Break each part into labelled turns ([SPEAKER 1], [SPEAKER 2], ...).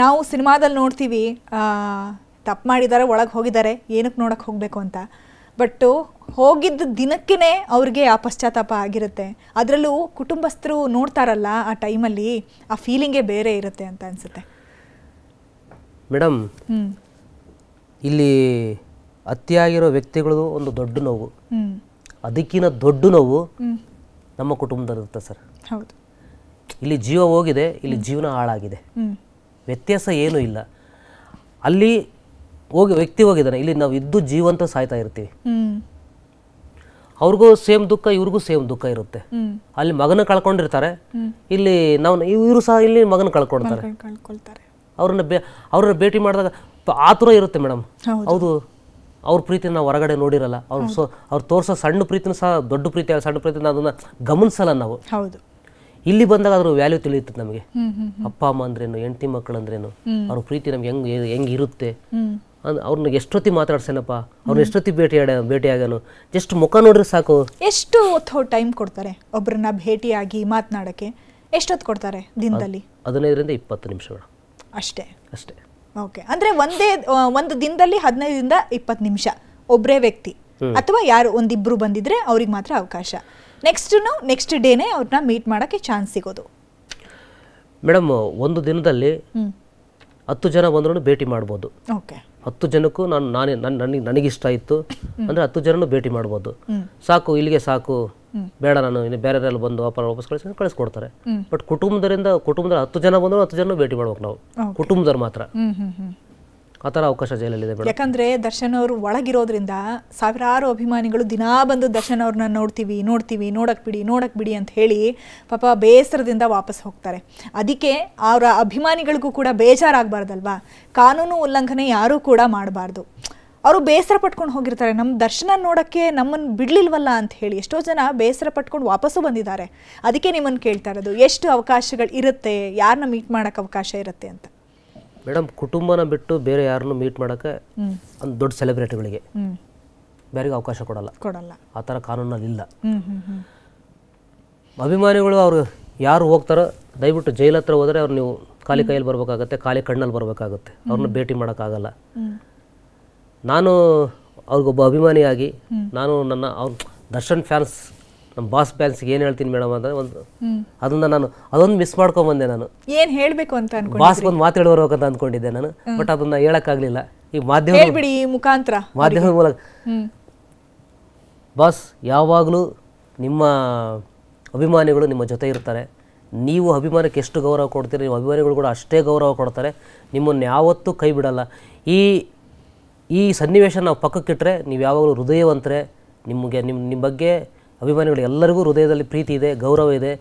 [SPEAKER 1] ನಾವು ಸಿನಿಮಾದಲ್ಲಿ ನೋಡ್ತೀವಿ ತಪ್ಪು ಮಾಡಿದ್ದಾರೆ ಒಳಗೆ ಹೋಗಿದ್ದಾರೆ ಏನಕ್ಕೆ ನೋಡೋಕ್ಕೆ ಹೋಗಬೇಕು ಅಂತ ಬಟ್ಟು ಹೋಗಿದ್ದ ದಿನಕ್ಕೇ ಅವ್ರಿಗೆ ಆ ಪಶ್ಚಾತ್ತಾಪ ಆಗಿರುತ್ತೆ ಅದರಲ್ಲೂ ಕುಟುಂಬಸ್ಥರು ನೋಡ್ತಾರಲ್ಲ ಆ ಟೈಮಲ್ಲಿ ಆ ಫೀಲಿಂಗೇ ಬೇರೆ ಇರುತ್ತೆ ಅಂತ ಅನಿಸುತ್ತೆ
[SPEAKER 2] ಮೇಡಮ್ ಇಲ್ಲಿ ಅತಿಯಾಗಿರೋ ವ್ಯಕ್ತಿಗಳು ಒಂದು ದೊಡ್ಡ ನೋವು ಅದಕ್ಕಿಂತ ದೊಡ್ಡ ನೋವು ನಮ್ಮ ಕುಟುಂಬದಲ್ಲಿರುತ್ತೆ ಸರ್ ಹೌದು ಇಲ್ಲಿ ಜೀವ ಹೋಗಿದೆ ಇಲ್ಲಿ ಜೀವನ ಹಾಳಾಗಿದೆ ವ್ಯತ್ಯಾಸ ಏನೂ ಇಲ್ಲ ಅಲ್ಲಿ ಹೋಗಿ ವ್ಯಕ್ತಿ ಹೋಗಿದ್ದಾನೆ ಇಲ್ಲಿ ನಾವು ಇದ್ದು ಜೀವಂತ ಸಾಯ್ತಾ ಇರ್ತೀವಿ ಅವ್ರಿಗೂ ಸೇಮ್ ದುಃಖ ಇವ್ರಿಗೂ ಸೇಮ್ ದುಃಖ ಇರುತ್ತೆ ಅಲ್ಲಿ ಮಗನ ಕಳ್ಕೊಂಡಿರ್ತಾರೆ ಇಲ್ಲಿ ನಾವು ಇವರು ಸಹ ಇಲ್ಲಿ ಮಗನ ಕಳ್ಕೊಳ್ತಾರೆ ಅವ್ರನ್ನ ಬೇ ಅವ್ರನ್ನ ಭೇಟಿ ಮಾಡಿದಾಗ ಆತುರ ಇರುತ್ತೆ ಮೇಡಮ್ ಹೌದು ಅವ್ರ ಪ್ರೀತಿನ ನಾವು ಹೊರಗಡೆ ನೋಡಿರಲ್ಲ ಅವ್ರ ಸೊ ಅವ್ರು ತೋರಿಸೋ ಸಣ್ಣ ಪ್ರೀತಿನ ಸಹ ದೊಡ್ಡ ಪ್ರೀತಿ ಸಣ್ಣ ಪ್ರೀತಿನ ಅದನ್ನ ಗಮನಿಸಲ್ಲ ನಾವು ಹೌದು ಇಲ್ಲಿ ಬಂದಾಗ ಅದ್ರ ವ್ಯಾಲ್ಯೂ ತಿಳಿಯುತ್ತೆ ನಮಗೆ ಅಪ್ಪ ಅಮ್ಮ ಅಂದ್ರೇನು ಹೆಂಡತಿ ಮಕ್ಕಳು ಅಂದ್ರೇನು ಅವ್ರ ಪ್ರೀತಿ ನಮ್ಗೆ ಹೆಂಗ್ ಹೆಂಗ್ ಇರುತ್ತೆ ಅವ್ರನ್ನ ಎಷ್ಟೊತ್ತಿ ಮಾತಾಡ್ಸೇನಪ್ಪ ಅವ್ರನ್ನ ಎಷ್ಟೊತ್ತಿ ಭೇಟಿ ಆಡ ಭೇಟಿ ಆಗೋನು ಜಸ್ಟ್ ಮುಖ ನೋಡ್ರೆ ಸಾಕು
[SPEAKER 1] ಎಷ್ಟು ಹೊತ್ತು ಟೈಮ್ ಕೊಡ್ತಾರೆ ಒಬ್ಬರನ್ನ ಭೇಟಿಯಾಗಿ ಮಾತನಾಡಕ್ಕೆ ಎಷ್ಟೊತ್ತು ಕೊಡ್ತಾರೆ ದಿನದಲ್ಲಿ
[SPEAKER 2] ಹದಿನೈದರಿಂದ ಇಪ್ಪತ್ತು ನಿಮಿಷಗಳು ಅಷ್ಟೇ ಅಷ್ಟೇ
[SPEAKER 1] ಓಕೆ ಅಂದ್ರೆ ಒಂದೇ ಒಂದು ದಿನದಲ್ಲಿ ಹದಿನೈದರಿಂದ ಇಪ್ಪತ್ತು ನಿಮಿಷ ಒಬ್ಬರೇ ವ್ಯಕ್ತಿ ಅಥವಾ ಯಾರು ಒಂದಿಬ್ರು ಬಂದಿದ್ರೆ ಅವ್ರಿಗೆ ಮಾತ್ರ ಅವಕಾಶ ನೆಕ್ಸ್ಟ್ ನಾವು ನೆಕ್ಸ್ಟ್ ಡೇನೇ ಅವ್ರನ್ನ ಮೀಟ್ ಮಾಡೋಕೆ ಚಾನ್ಸ್ ಸಿಗೋದು
[SPEAKER 2] ಮೇಡಮ್ ಒಂದು ದಿನದಲ್ಲಿ ಹತ್ತು ಜನ ಬಂದ್ರೂ ಭೇಟಿ ಮಾಡ್ಬೋದು ಹತ್ತು ಜನಕ್ಕೂ ನಾನು ನಾನೇ ನನ್ನ ನನಗೆ ನನಗಿಷ್ಟ ಇತ್ತು ಅಂದರೆ ಹತ್ತು ಜನನು ಭೇಟಿ ಮಾಡ್ಬೋದು ಸಾಕು ಇಲ್ಲಿಗೆ ಸಾಕು ಬೇಡ ನಾನು ಇನ್ನು ಬೇರೆಯವರೆಲ್ಲ ಬಂದು ವಾಪಸ್ ವಾಪಸ್ ಕಳಿಸ್ ಕಳಿಸ್ಕೊಡ್ತಾರೆ ಬಟ್ ಕುಟುಂಬದರಿಂದ ಕುಟುಂಬದ ಹತ್ತು ಜನ ಬಂದರೂ ಹತ್ತು ಜನ ಭೇಟಿ ಮಾಡ್ಬೇಕು ನಾವು ಕುಟುಂಬದವ್ರು ಮಾತ್ರ ಆ ಥರ ಅವಕಾಶ ಜೈಲಲ್ಲಿದೆ
[SPEAKER 1] ಯಾಕಂದ್ರೆ ದರ್ಶನ್ ಅವರು ಒಳಗಿರೋದ್ರಿಂದ ಸಾವಿರಾರು ಅಭಿಮಾನಿಗಳು ದಿನಾ ಬಂದು ದರ್ಶನ್ ಅವ್ರನ್ನ ನೋಡ್ತೀವಿ ನೋಡ್ತೀವಿ ನೋಡಕ್ ಬಿಡಿ ನೋಡಕ್ ಬಿಡಿ ಅಂತ ಹೇಳಿ ಪಾಪ ಬೇಸರದಿಂದ ವಾಪಸ್ ಹೋಗ್ತಾರೆ ಅದಕ್ಕೆ ಅವರ ಅಭಿಮಾನಿಗಳಿಗೂ ಕೂಡ ಬೇಜಾರಾಗಬಾರ್ದಲ್ವಾ ಕಾನೂನು ಉಲ್ಲಂಘನೆ ಯಾರೂ ಕೂಡ ಮಾಡಬಾರ್ದು ಅವರು ಬೇಸರ ಪಟ್ಕೊಂಡು ಹೋಗಿರ್ತಾರೆ ನಮ್ಮ ದರ್ಶನ ನೋಡೋಕ್ಕೆ ನಮ್ಮನ್ನು ಬಿಡಲಿಲ್ವಲ್ಲ ಅಂತ ಹೇಳಿ ಎಷ್ಟೋ ಜನ ಬೇಸರ ಪಟ್ಕೊಂಡು ವಾಪಸ್ಸು ಬಂದಿದ್ದಾರೆ ಅದಕ್ಕೆ ನಿಮ್ಮನ್ನು ಕೇಳ್ತಾ ಇರೋದು ಎಷ್ಟು ಅವಕಾಶಗಳು ಇರುತ್ತೆ ಯಾರನ್ನ ಮೀಟ್ ಮಾಡೋಕ್ಕೆ ಅವಕಾಶ ಇರುತ್ತೆ ಅಂತ
[SPEAKER 2] ಮೇಡಮ್ ಕುಟುಂಬನ ಬಿಟ್ಟು ಬೇರೆ ಯಾರನ್ನು ಮೀಟ್ ಮಾಡೋಕ್ಕೆ ಒಂದು ದೊಡ್ಡ ಸೆಲೆಬ್ರಿಟಿಗಳಿಗೆ ಬೇರೆಗೆ ಅವಕಾಶ ಕೊಡಲ್ಲ ಕೊಡಲ್ಲ ಆ ಥರ ಕಾನೂನಲ್ಲಿ ಇಲ್ಲ ಅಭಿಮಾನಿಗಳು ಅವರು ಯಾರು ಹೋಗ್ತಾರೋ ದಯವಿಟ್ಟು ಜೈಲ ಹತ್ರ ಹೋದರೆ ಅವ್ರು ನೀವು ಖಾಲಿ ಕೈಯಲ್ಲಿ ಬರಬೇಕಾಗತ್ತೆ ಖಾಲಿ ಕಣ್ಣಲ್ಲಿ ಬರಬೇಕಾಗುತ್ತೆ ಅವ್ರನ್ನ ಭೇಟಿ ಮಾಡೋಕ್ಕಾಗಲ್ಲ ನಾನು ಅವ್ರಿಗೊಬ್ಬ ಅಭಿಮಾನಿಯಾಗಿ ನಾನು ನನ್ನ ಅವ್ರ ದರ್ಶನ್ ಫ್ಯಾನ್ಸ್ ನಮ್ಮ ಬಾಸ್ ಬ್ಯಾಲೆನ್ಸ್ಗೆ ಏನು ಹೇಳ್ತೀನಿ ಮೇಡಮ್ ಅಂದ್ರೆ ಒಂದು ಅದನ್ನ ನಾನು ಅದೊಂದು ಮಿಸ್ ಮಾಡ್ಕೊಂಡ್ಬಂದೆ ನಾನು
[SPEAKER 1] ಏನು ಹೇಳಬೇಕು ಅಂತ ಅನ್ಕೊಂಡು ಬಾಸ್ಗೆ
[SPEAKER 2] ಒಂದು ಮಾತು ಬರ್ಬೇಕಂತ ಅಂತ ಅಂದ್ಕೊಂಡಿದ್ದೆ ನಾನು ಬಟ್ ಅದನ್ನ ಹೇಳೋಕ್ಕಾಗಲಿಲ್ಲ ಈ ಮಾಧ್ಯಮ ಮುಖಾಂತರ ಮಾಧ್ಯಮದ ಮೂಲಕ ಬಾಸ್ ಯಾವಾಗಲೂ ನಿಮ್ಮ ಅಭಿಮಾನಿಗಳು ನಿಮ್ಮ ಜೊತೆ ಇರ್ತಾರೆ ನೀವು ಅಭಿಮಾನಕ್ಕೆ ಎಷ್ಟು ಗೌರವ ಕೊಡ್ತೀರಿ ನೀವು ಅಭಿಮಾನಿಗಳು ಕೂಡ ಅಷ್ಟೇ ಗೌರವ ಕೊಡ್ತಾರೆ ನಿಮ್ಮನ್ನು ಯಾವತ್ತೂ ಕೈ ಬಿಡಲ್ಲ ಈ ಈ ಸನ್ನಿವೇಶ ನಾವು ಪಕ್ಕಕ್ಕಿಟ್ಟರೆ ನೀವು ಯಾವಾಗಲೂ ಹೃದಯವಂತರೆ ನಿಮಗೆ ನಿಮ್ಮ ನಿಮ್ಮ ಬಗ್ಗೆ ಅಭಿಮಾನಿಗಳು ಎಲ್ಲರಿಗೂ ಹೃದಯದಲ್ಲಿ ಪ್ರೀತಿ ಇದೆ ಗೌರವ ಇದೆ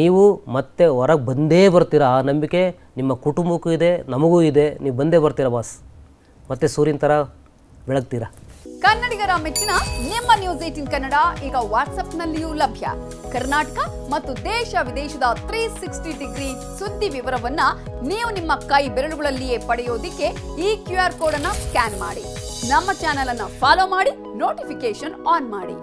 [SPEAKER 2] ನೀವು ಮತ್ತೆ ಹೊರಗೆ ಬಂದೇ ಬರ್ತೀರಾ ಆ ನಂಬಿಕೆ ನಿಮ್ಮ ಕುಟುಂಬಕ್ಕೂ ಇದೆ ನಮಗೂ ಇದೆ ನೀವು ಬಂದೇ ಬರ್ತೀರಾ ಬಾಸ್ ಮತ್ತೆ ಸೂರ್ಯನ ಥರ ಬೆಳಗ್ತೀರಾ
[SPEAKER 1] ಕನ್ನಡಿಗರ ಮೆಚ್ಚಿನ ನಿಮ್ಮ ನ್ಯೂಸ್ ಏಟಿನ್ ಕನ್ನಡ ಈಗ ವಾಟ್ಸ್ಆಪ್ನಲ್ಲಿಯೂ ಲಭ್ಯ ಕರ್ನಾಟಕ ಮತ್ತು ದೇಶ ವಿದೇಶದ ತ್ರೀ ಸಿಕ್ಸ್ಟಿ ಡಿಗ್ರಿ ಸುದ್ದಿ ವಿವರವನ್ನ ನೀವು ನಿಮ್ಮ ಕೈ ಬೆರಳುಗಳಲ್ಲಿಯೇ ಪಡೆಯೋದಿಕ್ಕೆ ಈ ಕ್ಯೂ ಆರ್ ಕೋಡ್ ಅನ್ನ ಸ್ಕ್ಯಾನ್ ಮಾಡಿ ನಮ್ಮ ಚಾನೆಲ್ ಅನ್ನು ಫಾಲೋ ಮಾಡಿ ನೋಟಿಫಿಕೇಶನ್ ಆನ್ ಮಾಡಿ